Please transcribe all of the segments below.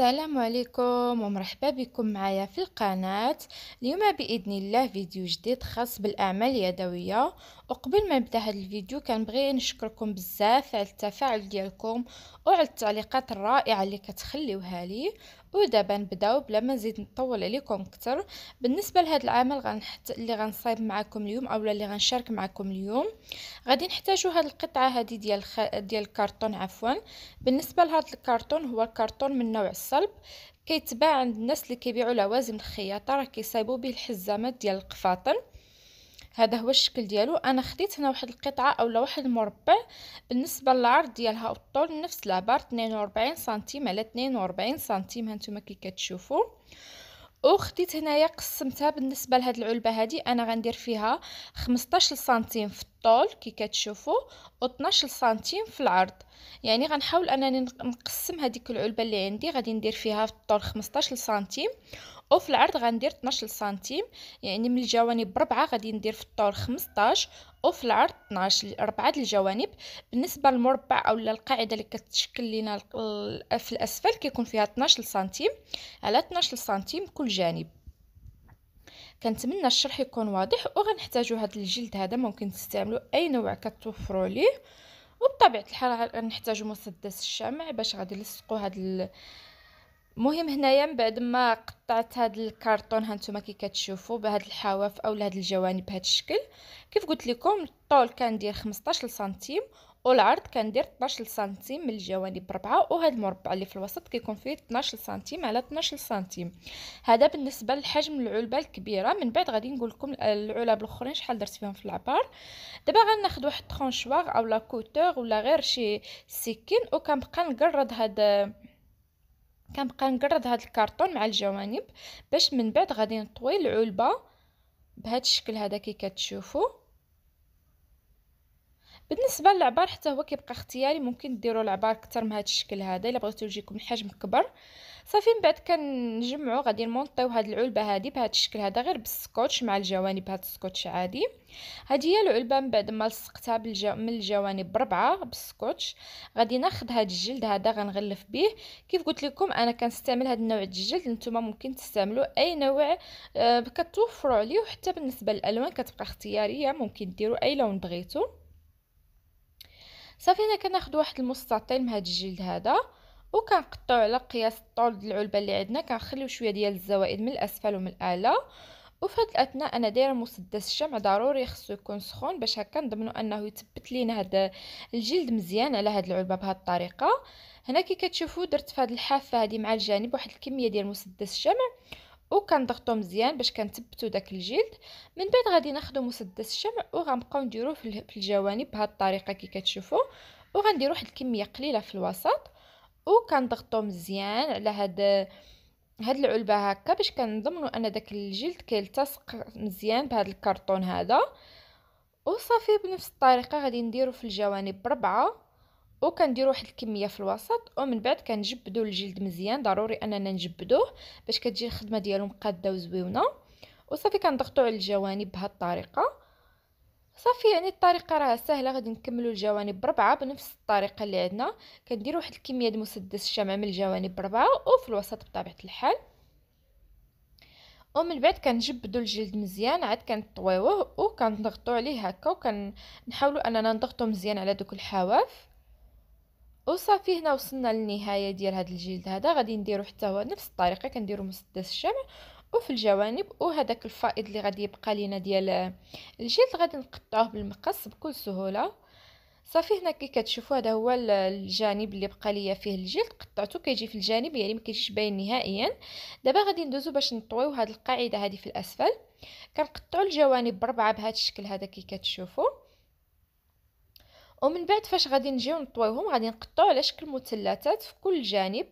السلام عليكم ومرحبا بكم معايا في القناة اليوم بإذن الله فيديو جديد خاص بالأعمال اليدوية وقبل ما نبدا هذا الفيديو كنبغي نشكركم بزاف على التفاعل ديالكم وعلى التعليقات الرائعة اللي كتخليوها لي ودابا نبداو بلا ما نزيد نطول عليكم اكثر بالنسبه لهذا العمل غنحط اللي غنصايب معكم اليوم اولا اللي غنشارك معكم اليوم غادي نحتاجوا هذه القطعه هذه ديال خ... ديال الكرتون عفوا بالنسبه لهذا الكرتون هو الكرتون من نوع الصلب كيتباع عند الناس اللي كيبيعوا لوازم الخياطه راه كيصايبوا به الحزامات ديال القفاطن هذا هو الشكل ديالو انا خديت هنا واحد القطعه اولا واحد المربع بالنسبه للعرض ديالها والطول نفس العبار 42 سنتيم على 42 سنتيم هانتوما كي كتشوفوا وخديت هنايا قسمتها بالنسبه لهاد العلبه هذه انا غندير فيها 15 سنتيم في الطول كي كتشوفوا و 12 سنتيم في العرض يعني غنحاول انني نقسم هذيك العلبه اللي عندي غادي ندير فيها في الطول 15 سنتيم وفي العرض غندير 12 سنتيم يعني من الجوانب بربعه غادي ندير في الطول 15 وفي العرض 12 ربعه ديال الجوانب بالنسبه للمربع اولا القاعده اللي كتشكل لنا في الاسفل كيكون فيها 12 سنتيم على 12 سنتيم كل جانب كنتمنى الشرح يكون واضح وغنحتاجو هاد الجلد هذا ممكن تستعملوا اي نوع كتوفروا ليه وبطبيعه الحال غنحتاجو مسدس الشمع باش غادي نلصقوا هاد المهم هنايا من بعد ما قطعت هاد الكرتون هانتوما كي كتشوفوا بهاد الحواف اولا هاد الجوانب بهاد الشكل كيف قلت لكم الطول ديال 15 سنتيم والعرض كندير 12 سنتيم من الجوانب ربعه وهذا المربع اللي في الوسط كيكون فيه 12 سنتيم على 12 سنتيم هذا بالنسبه لحجم العلبه الكبيره من بعد غادي نقول لكم العلب الاخرين شحال درت فيهم في العبار دابا غناخذ واحد او لا كوتور ولا غير شي سكين وكنبقى نقرض هذا كنبقى نقرض هذا الكرتون مع الجوانب باش من بعد غادي نطوي العلبه بهذا الشكل هذا كي كتشوفوا بالنسبه للعبار حتى هو كيبقى اختياري ممكن ديروا العبار اكثر من هذا الشكل هذا الا بغيتو يجيكم الحجم كبر صافي من بعد كنجمعوا غادي نمونطيو هاد العلبه هذه بهذا الشكل هذا غير بالسكوتش مع الجوانب هاد السكوتش عادي هذه هي العلبه من بعد ما لصقتها بالجو... من الجوانب بربعه بالسكوتش غادي ناخذ هاد الجلد هذا غنغلف به كيف قلت لكم انا كنستعمل هاد النوع الجلد نتوما ممكن تستعملوا اي نوع آه كتوفروا عليه وحتى بالنسبه للالوان كتبقى اختياريه ممكن ديروا اي لون بغيتو صافي هنا كناخذ واحد المستطيل من هذا الجلد هذا وكنقطعو على قياس الطول ديال العلبه اللي عندنا كنخليو شويه ديال الزوائد من الاسفل ومن الاعلى وفي هاد الاثناء انا دايره مسدس الشمع ضروري خصو يكون سخون باش هكا نضمنوا انه يثبت لينا هاد الجلد مزيان على هاد العلبه بهاد الطريقه هنا كي كتشوفوا درت في هاد الحافه هادي مع الجانب واحد الكميه ديال مسدس الشمع وكنضغطو مزيان باش كنثبتو داك الجلد من بعد غادي ناخدو مسدس الشمع وغنبقاو نديروه في الجوانب بهاد الطريقه كي كتشوفوا وغندير واحد الكميه قليله في الوسط وكنضغطو مزيان على هاد هاد العلبه هكا باش كنضمنوا ان داك الجلد كيلتصق مزيان بهاد الكرتون هذا وصافي بنفس الطريقه غادي نديرو في الجوانب بربعه وكنديروا واحد الكميه في الوسط ومن بعد كنجبدوا الجلد مزيان ضروري اننا نجبدوه باش كتجي الخدمه ديالو مقاده وزويونه وصافي كنضغطوا على الجوانب بهذه الطريقه صافي يعني الطريقه راه سهله غادي نكملوا الجوانب بربعه بنفس الطريقه اللي عندنا كندير واحد الكميه ديال مسدس الشمع من الجوانب بربعه وفي الوسط بطبيعه الحال ومن بعد كنجبدوا الجلد مزيان عاد كنطويوه وكنضغطوا عليه هكا وكنحاولوا اننا نضغطوا مزيان على دوك الحواف وصافي هنا وصلنا للنهايه ديال هذا الجلد هذا غادي نديرو حتى هو نفس الطريقه كنديرو مسدس الشمع وفي الجوانب وهذاك الفائض اللي غادي يبقى لينا ديال الجلد غادي نقطعوه بالمقص بكل سهوله صافي هنا كي كتشوفوا هذا هو الجانب اللي بقى ليا فيه الجلد قطعته كيجي في الجانب يعني ما كيجيش باين نهائيا دابا غادي ندوزو باش نطويو هذه القاعده هذه في الاسفل كنقطعوا الجوانب بربعه بهذا الشكل هذا كي كتشوفوا ومن بعد فاش غادي نجيو نطويوهم غادي نقطعو على شكل مثلثات في كل جانب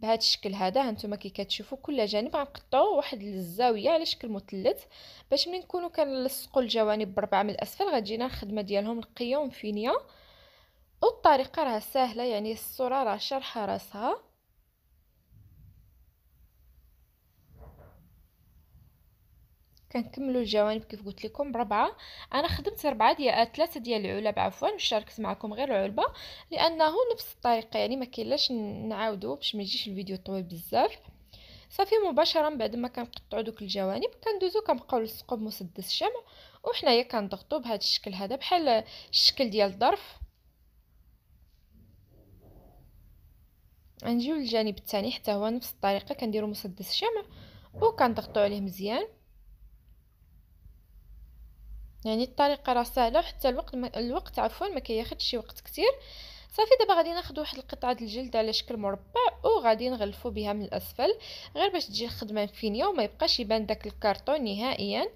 بهذا الشكل هذا هانتوما كي كتشوفوا كل جانب غنقطعو واحد الزاويه على شكل مثلث باش ملي نكونوا كنلصقوا الجوانب بربعه من الاسفل غتجينا الخدمه ديالهم نقيه فينيا والطريقه راه سهله يعني الصوره راه شرحه راسها كنكملوا الجوانب كيف قلت لكم بربعه انا خدمت ربعه ديال ثلاثه آه، ديال العلب عفوا شاركت معكم غير علبه لانه نفس الطريقه يعني ما كاينلاش نعاودوا باش ما يجيش الفيديو طويل بزاف صافي مباشره من بعد ما كنقطعوا دوك الجوانب كندوزو كنبقاو نلصقوا بمسدس الشمع وحنايا كنضغطوا بهذا الشكل هذا بحال الشكل ديال الظرف نجيو للجانب الثاني حتى هو نفس الطريقه كنديروا مسدس الشمع وكنضغطوا عليه مزيان يعني الطريقه راه سهله وحتى الوقت ما الوقت عفوا ما كياخذش شي وقت كتير صافي دابا غادي ناخذ واحد القطعه الجلد على شكل مربع وغادي نغلفو بها من الاسفل غير باش تجي الخدمه فينيه وما يبقاش يبان داك الكارطون نهائيا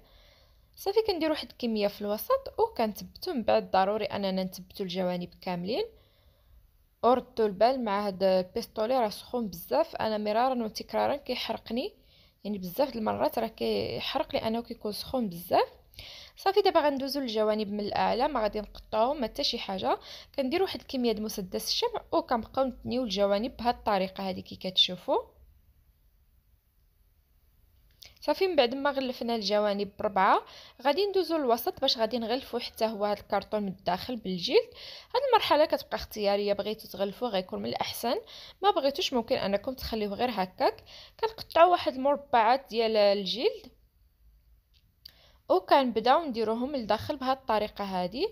صافي كندير واحد الكميه في الوسط وكنثبتو من بعد ضروري اننا نثبتو الجوانب كاملين وردوا البال مع هاد البيستولي راه سخون بزاف انا مرارا وتكرارا كيحرقني يعني بزاف د المرات راه كيحرق لانه كيكون سخون بزاف صافي دابا غندوزو للجوانب من الاعلى ما غادي ما حتى شي حاجه كندير واحد الكميه د مسدس الشمع وكنبقاو نتنيو الجوانب بهاد الطريقه هذه كي كتشوفوا صافي من بعد ما غلفنا الجوانب بربعه غادي ندوزو للوسط باش غادي نغلفو حتى هو هاد الكرتون من الداخل بالجلد هاد المرحله كتبقى اختياريه بغيتو تغلفو غيكون من الاحسن ما بغيتوش ممكن انكم تخليوه غير هكاك كنقطعو واحد المربعات ديال الجلد وكنبداو نديروهم لداخل بهاد الطريقه هادي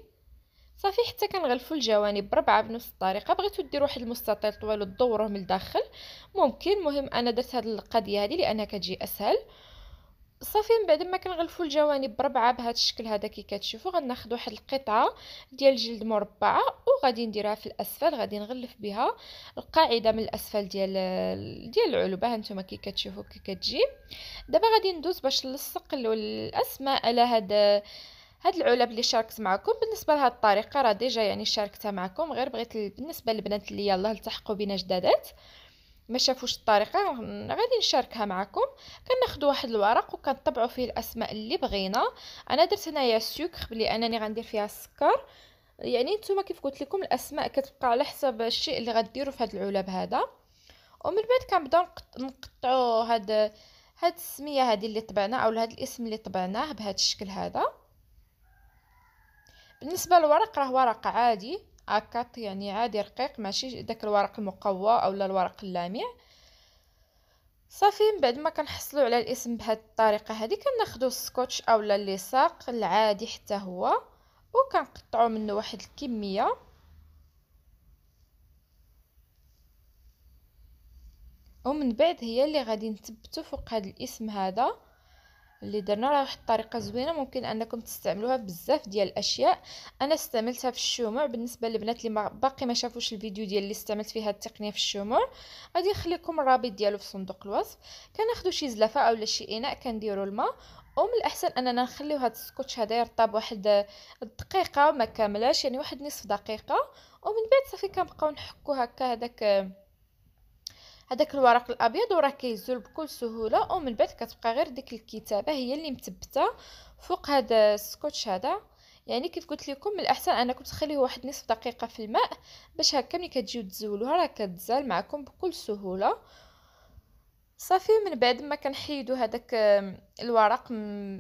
صافي حتى كنغلفوا الجوانب بربعه بنفس الطريقه بغيتو ديروا واحد المستطيل طويل ودوروه من الداخل ممكن مهم انا درت هاد القضيه هادي لانها كتجي اسهل صافي من بعد ما كنغلفوا الجوانب بربعه بهذا الشكل هذا كي كتشوفوا غناخذوا واحد القطعه ديال الجلد مربعه وغادي نديرها في الاسفل غادي نغلف بها القاعده من الاسفل ديال ديال العلبه هانتوما كي كتشوفوا كي كتجي دابا غادي ندوز باش نلصق الاسماء على هذا هاد العلب اللي شاركت معكم بالنسبه لهاد الطريقه راه ديجا يعني شاركتها معكم غير بغيت بالنسبه للبنات اللي يلاه التحقوا بنا جدادات ما شافوش الطريقه غادي نشاركها معكم كناخذ واحد الورق وكنطبعوا فيه الاسماء اللي بغينا انا درت هنايا السكر بلي انني غندير فيها السكر يعني نتوما كيف قلت لكم الاسماء كتبقى على حسب الشيء اللي غديروا في هذا العلب هذا ومن بعد كنبداو نقطعوا هاد هاد السميه هذه اللي طبعنا او هاد الاسم اللي طبعناه بهذا الشكل هذا بالنسبه للورق راه ورق عادي أكات يعني عادي رقيق ماشي داك الورق المقوى اولا الورق اللامع صافي من بعد ما كنحصلوا على الاسم بهاد الطريقه هذه كناخذوا السكوتش اولا اللصاق العادي حتى هو وكنقطعوا منه واحد الكميه ومن بعد هي اللي غادي نثبتوا فوق هاد الاسم هذا اللي درنا راه واحد الطريقه زوينه ممكن انكم تستعملوها في بزاف ديال الاشياء انا استعملتها في الشموع بالنسبه للبنات اللي باقي ما شافوش الفيديو ديال اللي استعملت فيها التقنيه في الشموع غادي نخليكم الرابط ديالو في صندوق الوصف كناخذوا شي زلافه اولا شي اناء كنديروا الماء ومن الاحسن اننا نخليو هذا السكوتش هذا يرطب واحد الدقيقه ما كاملاش يعني واحد نصف دقيقه ومن بعد صافي كنبقاو نحكو هكا هذاك هذاك الورق الابيض وراه كيزول بكل سهوله ومن بعد كتبقى غير ديك الكتابه هي اللي مثبته فوق هذا السكوتش هذا يعني كيف قلت لكم من الاحسن انكم تخليه واحد نصف دقيقه في الماء باش هكا ملي كتجيو تزولوها راه كتزال معكم بكل سهوله صافي من بعد ما كنحيدو هذاك الورق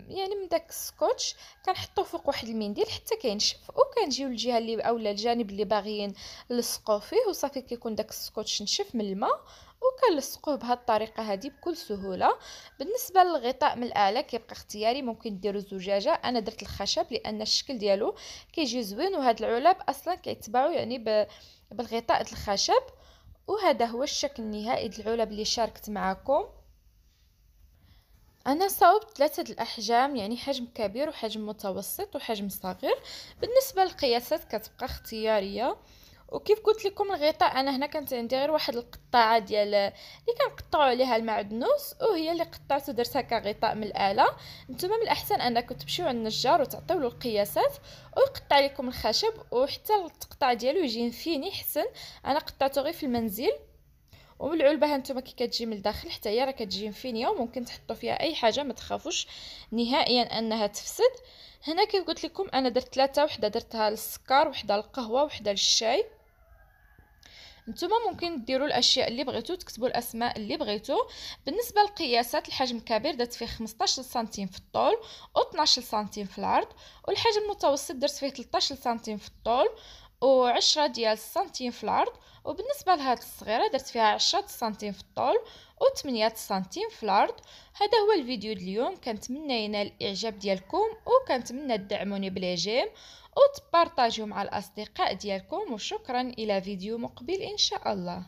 يعني من داك السكوتش كنحطو فوق واحد المنديل حتى كينشف وكنجيو للجهه اللي اولا الجانب اللي باغيين نلصقو فيه وصافي كيكون داك السكوتش نشف من الماء وكنلصقوه بهاد الطريقه هذه بكل سهوله بالنسبه للغطاء من الاعلى كيبقى اختياري ممكن ديروا الزجاجه انا درت الخشب لان الشكل ديالو كيجي زوين وهاد العلب اصلا كيتباعوا يعني بالغطاء الخشب وهذا هو الشكل النهائي ديال العلب اللي شاركت معكم انا صاوبت ثلاثه الاحجام يعني حجم كبير وحجم متوسط وحجم صغير بالنسبه للقياسات كتبقى اختياريه وكيف قلت لكم الغطاء انا هنا كانت عندي غير واحد القطاعه ديال اللي كنقطعوا عليها المعدنوس وهي اللي قطعت ودرتها كغطاء من الاله نتوما من الاحسن انكم تمشيو عند النجار وتعطيو له القياسات ويقطع لكم الخشب وحتى التقطع ديالو يجي فيني حسن انا قطعته غير في المنزل والعلبه العلبه هانتوما كي كتجي من الداخل حتى هي راه كتجي فينيا وممكن تحطوا فيها اي حاجه ما تخافوش نهائيا انها تفسد هنا كيف قلت لكم انا درت ثلاثه وحده درتها للسكر وحده للقهوه وحده للشاي نتوما ممكن ديروا الاشياء اللي بغيتو تكتبوا الاسماء اللي بغيتو بالنسبه للقياسات الحجم الكبير درت فيه 15 سنتيم في الطول و 12 سنتيم في العرض والحجم المتوسط درت فيه 13 سنتيم في الطول وعشرة ديال السنتيم في العرض وبالنسبه لهاد الصغيره درت فيها عشرة سنتيم في الطول و8 سنتيم في العرض هذا هو الفيديو اليوم كنتمنى ينال الاعجاب ديالكم وكنتمنى تدعموني بالإعجاب وتبارطاجيو مع الاصدقاء ديالكم وشكرا الى فيديو مقبل ان شاء الله